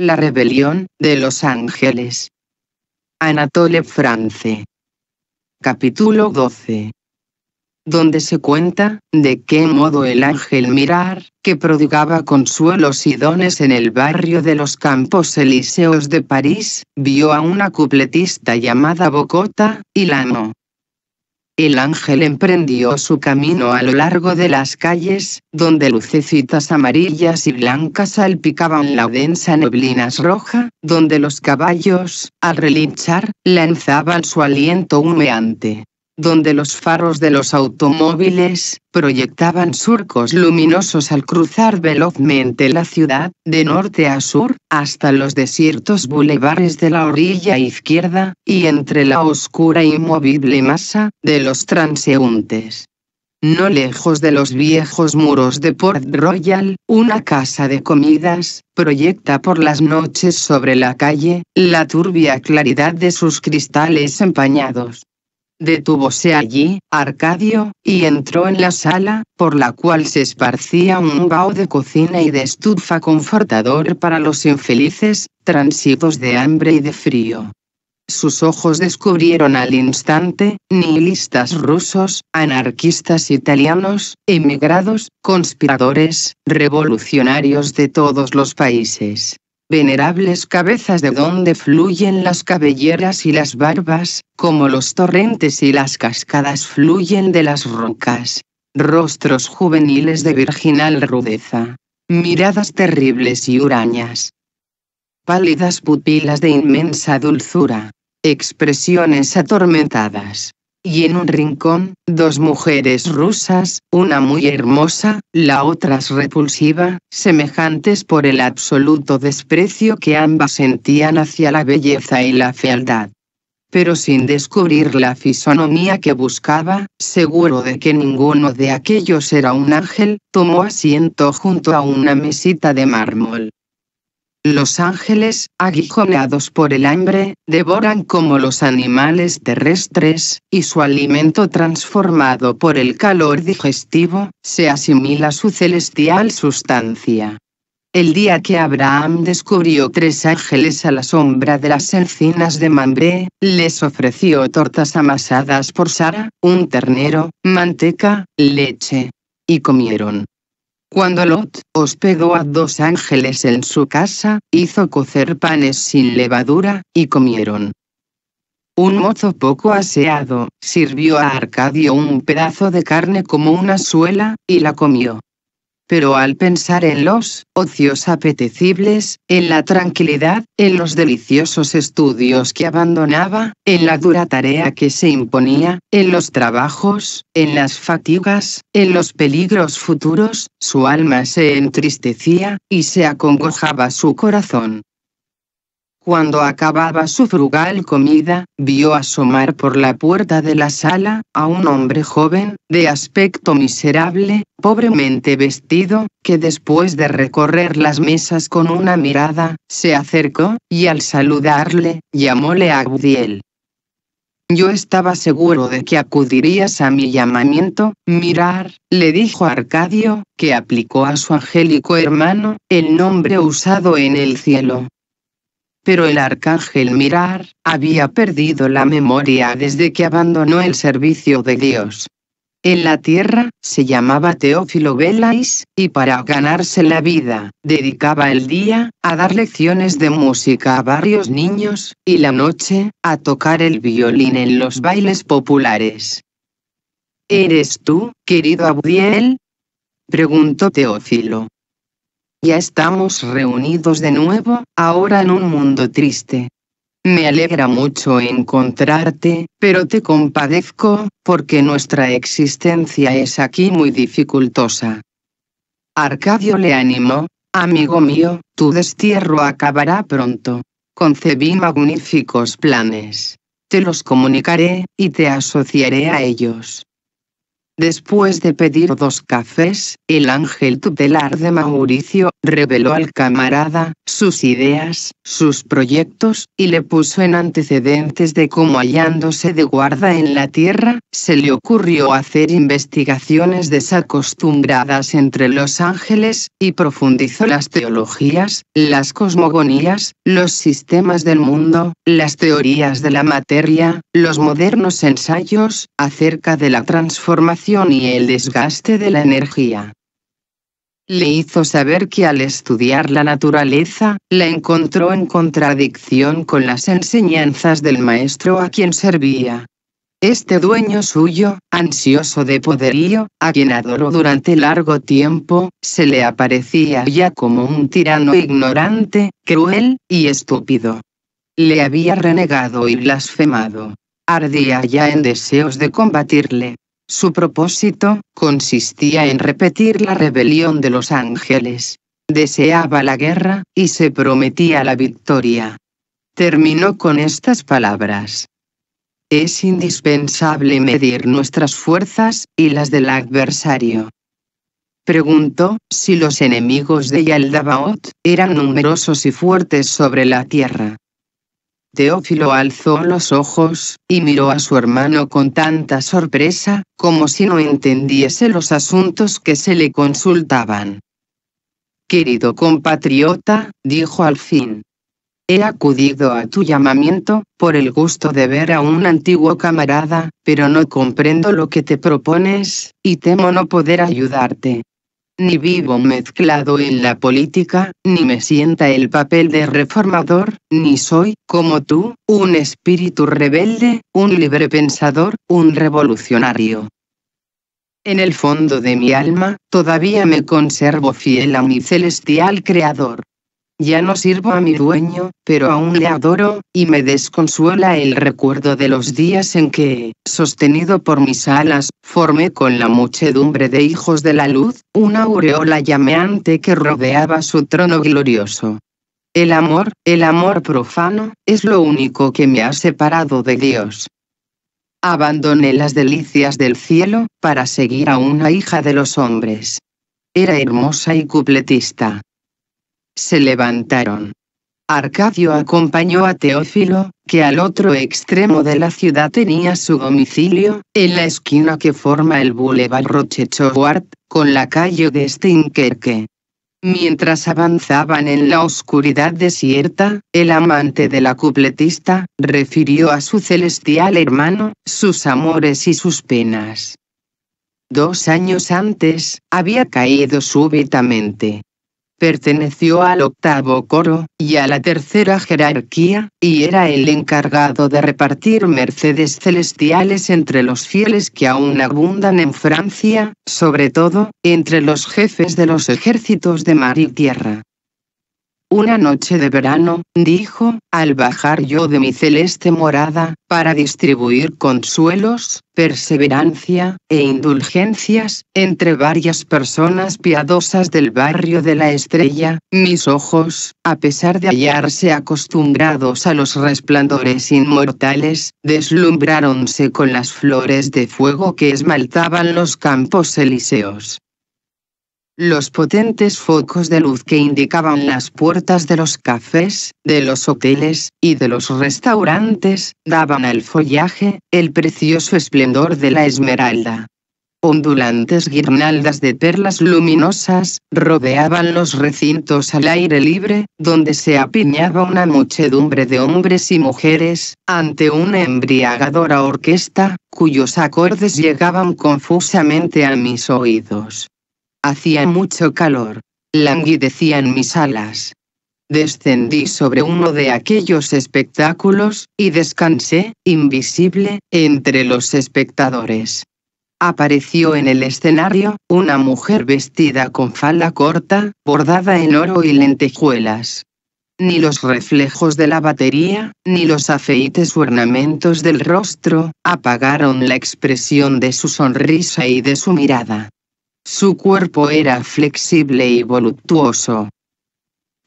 La rebelión de los ángeles. Anatole France. Capítulo 12. Donde se cuenta de qué modo el ángel Mirar, que prodigaba consuelos y dones en el barrio de los Campos Elíseos de París, vio a una cupletista llamada Bocota, y la amó el ángel emprendió su camino a lo largo de las calles, donde lucecitas amarillas y blancas salpicaban la densa neblina roja, donde los caballos, al relinchar, lanzaban su aliento humeante donde los faros de los automóviles proyectaban surcos luminosos al cruzar velozmente la ciudad, de norte a sur, hasta los desiertos bulevares de la orilla izquierda, y entre la oscura y movible masa de los transeúntes. No lejos de los viejos muros de Port Royal, una casa de comidas, proyecta por las noches sobre la calle, la turbia claridad de sus cristales empañados. Detúvose allí, Arcadio, y entró en la sala, por la cual se esparcía un vaho de cocina y de estufa confortador para los infelices, transidos de hambre y de frío. Sus ojos descubrieron al instante, nihilistas rusos, anarquistas italianos, emigrados, conspiradores, revolucionarios de todos los países venerables cabezas de donde fluyen las cabelleras y las barbas, como los torrentes y las cascadas fluyen de las rocas. Rostros juveniles de virginal rudeza. Miradas terribles y hurañas. Pálidas pupilas de inmensa dulzura. Expresiones atormentadas y en un rincón, dos mujeres rusas, una muy hermosa, la otra repulsiva, semejantes por el absoluto desprecio que ambas sentían hacia la belleza y la fealdad. Pero sin descubrir la fisonomía que buscaba, seguro de que ninguno de aquellos era un ángel, tomó asiento junto a una mesita de mármol. Los ángeles, aguijoneados por el hambre, devoran como los animales terrestres, y su alimento transformado por el calor digestivo, se asimila a su celestial sustancia. El día que Abraham descubrió tres ángeles a la sombra de las encinas de Mambré, les ofreció tortas amasadas por Sara, un ternero, manteca, leche. Y comieron. Cuando Lot hospedó a dos ángeles en su casa, hizo cocer panes sin levadura, y comieron. Un mozo poco aseado, sirvió a Arcadio un pedazo de carne como una suela, y la comió pero al pensar en los ocios apetecibles, en la tranquilidad, en los deliciosos estudios que abandonaba, en la dura tarea que se imponía, en los trabajos, en las fatigas, en los peligros futuros, su alma se entristecía, y se acongojaba su corazón. Cuando acababa su frugal comida, vio asomar por la puerta de la sala, a un hombre joven, de aspecto miserable, pobremente vestido, que después de recorrer las mesas con una mirada, se acercó, y al saludarle, llamóle a Gudiel. Yo estaba seguro de que acudirías a mi llamamiento, mirar, le dijo Arcadio, que aplicó a su angélico hermano, el nombre usado en el cielo, pero el arcángel Mirar había perdido la memoria desde que abandonó el servicio de Dios. En la tierra, se llamaba Teófilo Velais, y para ganarse la vida, dedicaba el día a dar lecciones de música a varios niños, y la noche, a tocar el violín en los bailes populares. ¿Eres tú, querido Abudiel? preguntó Teófilo. Ya estamos reunidos de nuevo, ahora en un mundo triste. Me alegra mucho encontrarte, pero te compadezco, porque nuestra existencia es aquí muy dificultosa. Arcadio le animó, amigo mío, tu destierro acabará pronto. Concebí magníficos planes. Te los comunicaré, y te asociaré a ellos. Después de pedir dos cafés, el ángel tutelar de Mauricio reveló al camarada sus ideas, sus proyectos, y le puso en antecedentes de cómo hallándose de guarda en la tierra, se le ocurrió hacer investigaciones desacostumbradas entre los ángeles, y profundizó las teologías, las cosmogonías, los sistemas del mundo, las teorías de la materia, los modernos ensayos, acerca de la transformación y el desgaste de la energía. Le hizo saber que al estudiar la naturaleza, la encontró en contradicción con las enseñanzas del maestro a quien servía. Este dueño suyo, ansioso de poderío, a quien adoró durante largo tiempo, se le aparecía ya como un tirano ignorante, cruel y estúpido. Le había renegado y blasfemado. Ardía ya en deseos de combatirle, su propósito, consistía en repetir la rebelión de los ángeles. Deseaba la guerra, y se prometía la victoria. Terminó con estas palabras. Es indispensable medir nuestras fuerzas, y las del adversario. Preguntó, si los enemigos de Yaldabaoth, eran numerosos y fuertes sobre la tierra. Teófilo alzó los ojos, y miró a su hermano con tanta sorpresa, como si no entendiese los asuntos que se le consultaban. Querido compatriota, dijo al fin. He acudido a tu llamamiento, por el gusto de ver a un antiguo camarada, pero no comprendo lo que te propones, y temo no poder ayudarte ni vivo mezclado en la política, ni me sienta el papel de reformador, ni soy, como tú, un espíritu rebelde, un libre pensador, un revolucionario. En el fondo de mi alma, todavía me conservo fiel a mi celestial creador. Ya no sirvo a mi dueño, pero aún le adoro, y me desconsuela el recuerdo de los días en que, sostenido por mis alas, formé con la muchedumbre de hijos de la luz, una aureola llameante que rodeaba su trono glorioso. El amor, el amor profano, es lo único que me ha separado de Dios. Abandoné las delicias del cielo, para seguir a una hija de los hombres. Era hermosa y cupletista. Se levantaron. Arcadio acompañó a Teófilo, que al otro extremo de la ciudad tenía su domicilio, en la esquina que forma el Boulevard Rochechouart, con la calle de Stinkerque. Mientras avanzaban en la oscuridad desierta, el amante de la cupletista, refirió a su celestial hermano, sus amores y sus penas. Dos años antes, había caído súbitamente perteneció al octavo coro, y a la tercera jerarquía, y era el encargado de repartir mercedes celestiales entre los fieles que aún abundan en Francia, sobre todo, entre los jefes de los ejércitos de mar y tierra. Una noche de verano, dijo, al bajar yo de mi celeste morada, para distribuir consuelos, perseverancia e indulgencias, entre varias personas piadosas del barrio de la estrella, mis ojos, a pesar de hallarse acostumbrados a los resplandores inmortales, deslumbráronse con las flores de fuego que esmaltaban los campos elíseos los potentes focos de luz que indicaban las puertas de los cafés, de los hoteles y de los restaurantes, daban al follaje el precioso esplendor de la esmeralda. Ondulantes guirnaldas de perlas luminosas rodeaban los recintos al aire libre, donde se apiñaba una muchedumbre de hombres y mujeres, ante una embriagadora orquesta, cuyos acordes llegaban confusamente a mis oídos. Hacía mucho calor. Languidecían mis alas. Descendí sobre uno de aquellos espectáculos, y descansé, invisible, entre los espectadores. Apareció en el escenario, una mujer vestida con falda corta, bordada en oro y lentejuelas. Ni los reflejos de la batería, ni los afeites ornamentos del rostro, apagaron la expresión de su sonrisa y de su mirada. Su cuerpo era flexible y voluptuoso.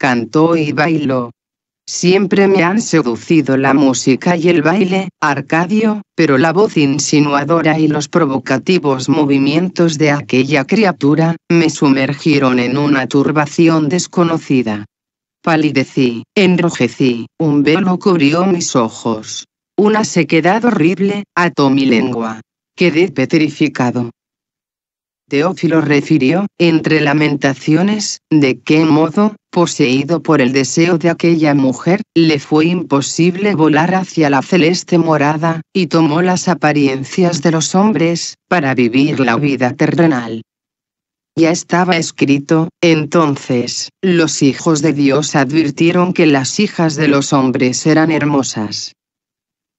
Cantó y bailó. Siempre me han seducido la música y el baile, Arcadio, pero la voz insinuadora y los provocativos movimientos de aquella criatura, me sumergieron en una turbación desconocida. Palidecí, enrojecí, un velo cubrió mis ojos. Una sequedad horrible, ató mi lengua. Quedé petrificado. Teófilo refirió, entre lamentaciones, de qué modo, poseído por el deseo de aquella mujer, le fue imposible volar hacia la celeste morada, y tomó las apariencias de los hombres, para vivir la vida terrenal. Ya estaba escrito, entonces, los hijos de Dios advirtieron que las hijas de los hombres eran hermosas,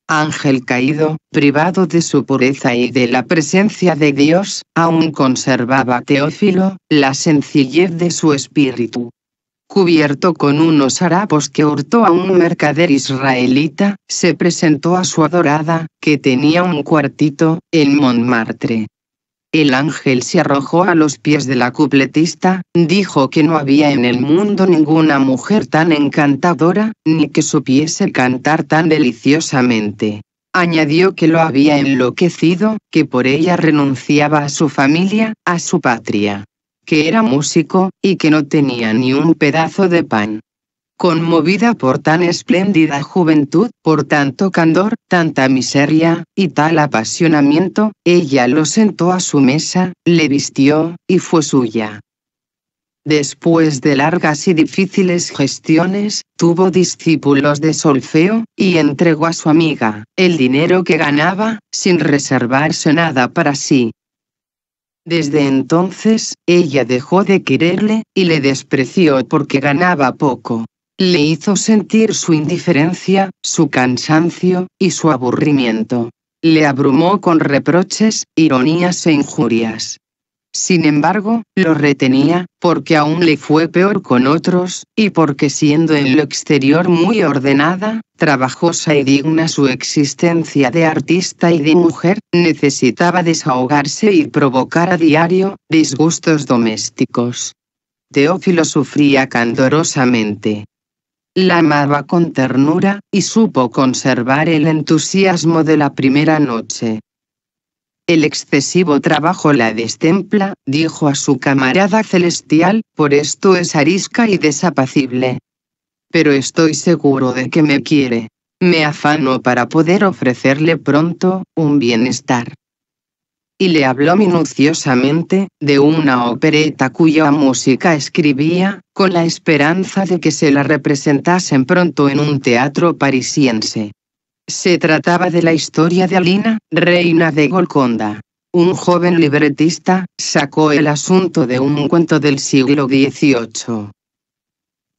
ángel caído, privado de su pureza y de la presencia de Dios, aún conservaba Teófilo, la sencillez de su espíritu. Cubierto con unos harapos que hurtó a un mercader israelita, se presentó a su adorada, que tenía un cuartito, en Montmartre. El ángel se arrojó a los pies de la cupletista, dijo que no había en el mundo ninguna mujer tan encantadora, ni que supiese cantar tan deliciosamente. Añadió que lo había enloquecido, que por ella renunciaba a su familia, a su patria, que era músico, y que no tenía ni un pedazo de pan conmovida por tan espléndida juventud, por tanto candor, tanta miseria, y tal apasionamiento, ella lo sentó a su mesa, le vistió, y fue suya. Después de largas y difíciles gestiones, tuvo discípulos de solfeo, y entregó a su amiga el dinero que ganaba, sin reservarse nada para sí. Desde entonces, ella dejó de quererle, y le despreció porque ganaba poco le hizo sentir su indiferencia, su cansancio, y su aburrimiento. Le abrumó con reproches, ironías e injurias. Sin embargo, lo retenía, porque aún le fue peor con otros, y porque siendo en lo exterior muy ordenada, trabajosa y digna su existencia de artista y de mujer, necesitaba desahogarse y provocar a diario disgustos domésticos. Teófilo sufría candorosamente la amaba con ternura, y supo conservar el entusiasmo de la primera noche. El excesivo trabajo la destempla, dijo a su camarada celestial, por esto es arisca y desapacible. Pero estoy seguro de que me quiere. Me afano para poder ofrecerle pronto un bienestar y le habló minuciosamente de una opereta cuya música escribía, con la esperanza de que se la representasen pronto en un teatro parisiense. Se trataba de la historia de Alina, reina de Golconda. Un joven libretista sacó el asunto de un cuento del siglo XVIII.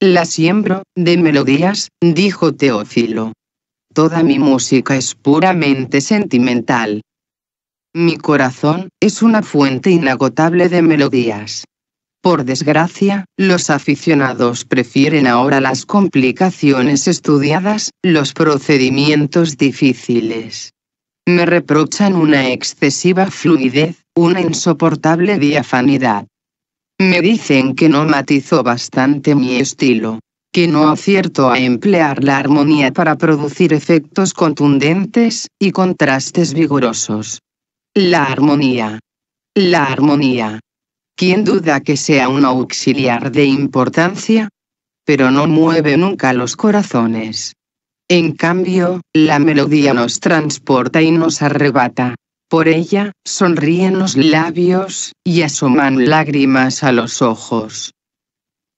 La siembro, de melodías, dijo Teófilo. Toda mi música es puramente sentimental, mi corazón es una fuente inagotable de melodías. Por desgracia, los aficionados prefieren ahora las complicaciones estudiadas, los procedimientos difíciles. Me reprochan una excesiva fluidez, una insoportable diafanidad. Me dicen que no matizo bastante mi estilo, que no acierto a emplear la armonía para producir efectos contundentes y contrastes vigorosos. La armonía. La armonía. ¿Quién duda que sea un auxiliar de importancia? Pero no mueve nunca los corazones. En cambio, la melodía nos transporta y nos arrebata. Por ella, sonríen los labios, y asoman lágrimas a los ojos.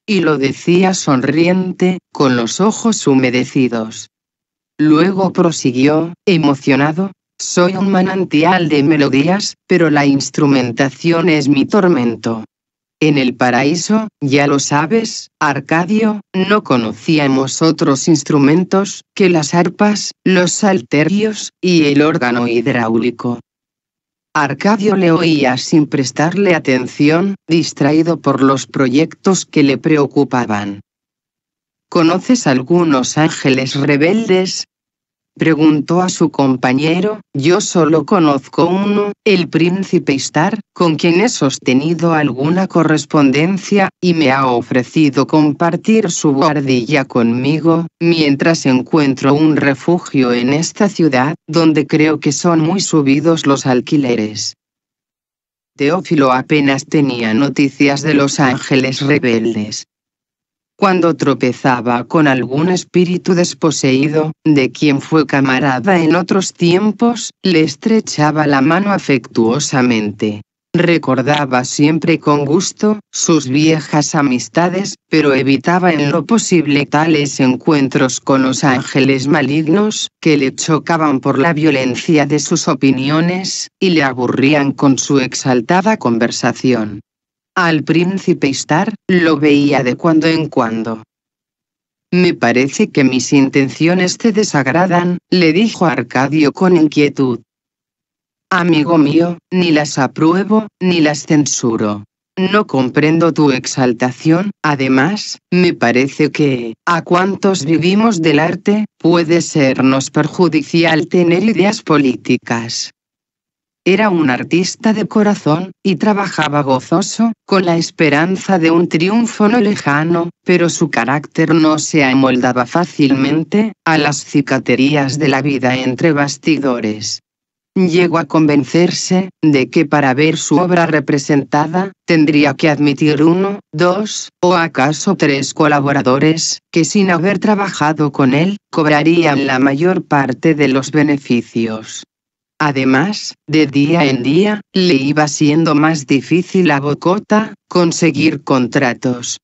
Y lo decía sonriente, con los ojos humedecidos. Luego prosiguió, emocionado, soy un manantial de melodías, pero la instrumentación es mi tormento. En el paraíso, ya lo sabes, Arcadio, no conocíamos otros instrumentos que las arpas, los salterios y el órgano hidráulico. Arcadio le oía sin prestarle atención, distraído por los proyectos que le preocupaban. ¿Conoces algunos ángeles rebeldes? preguntó a su compañero, yo solo conozco uno, el príncipe Star, con quien he sostenido alguna correspondencia, y me ha ofrecido compartir su guardilla conmigo, mientras encuentro un refugio en esta ciudad, donde creo que son muy subidos los alquileres. Teófilo apenas tenía noticias de los ángeles rebeldes, cuando tropezaba con algún espíritu desposeído, de quien fue camarada en otros tiempos, le estrechaba la mano afectuosamente. Recordaba siempre con gusto sus viejas amistades, pero evitaba en lo posible tales encuentros con los ángeles malignos, que le chocaban por la violencia de sus opiniones, y le aburrían con su exaltada conversación. Al príncipe Star, lo veía de cuando en cuando. Me parece que mis intenciones te desagradan, le dijo Arcadio con inquietud. Amigo mío, ni las apruebo, ni las censuro. No comprendo tu exaltación, además, me parece que, a cuantos vivimos del arte, puede sernos perjudicial tener ideas políticas. Era un artista de corazón, y trabajaba gozoso, con la esperanza de un triunfo no lejano, pero su carácter no se amoldaba fácilmente a las cicaterías de la vida entre bastidores. Llegó a convencerse de que para ver su obra representada, tendría que admitir uno, dos, o acaso tres colaboradores, que sin haber trabajado con él, cobrarían la mayor parte de los beneficios. Además, de día en día, le iba siendo más difícil a Bocota conseguir contratos.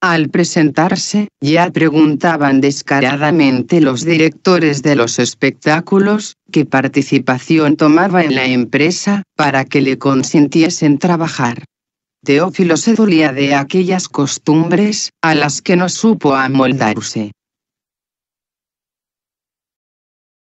Al presentarse, ya preguntaban descaradamente los directores de los espectáculos qué participación tomaba en la empresa para que le consintiesen trabajar. Teófilo se dolía de aquellas costumbres a las que no supo amoldarse.